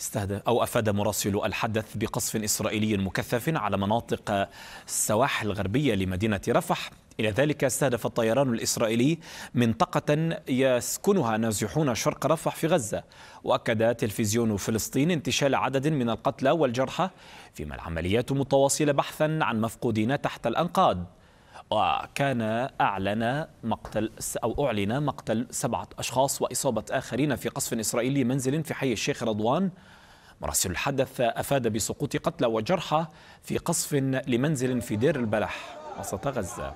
استهدف أو أفاد مراسل الحدث بقصف إسرائيلي مكثف على مناطق السواحل الغربية لمدينة رفح إلى ذلك استهدف الطيران الإسرائيلي منطقة يسكنها نازحون شرق رفح في غزة وأكد تلفزيون فلسطين انتشال عدد من القتلى والجرحى فيما العمليات متواصلة بحثا عن مفقودين تحت الأنقاض وكان أعلن مقتل أو أعلن مقتل سبعة أشخاص وإصابة آخرين في قصف إسرائيلي منزل في حي الشيخ رضوان مراسل الحدث أفاد بسقوط قتلى وجرحى في قصف لمنزل في دير البلح وسط غزة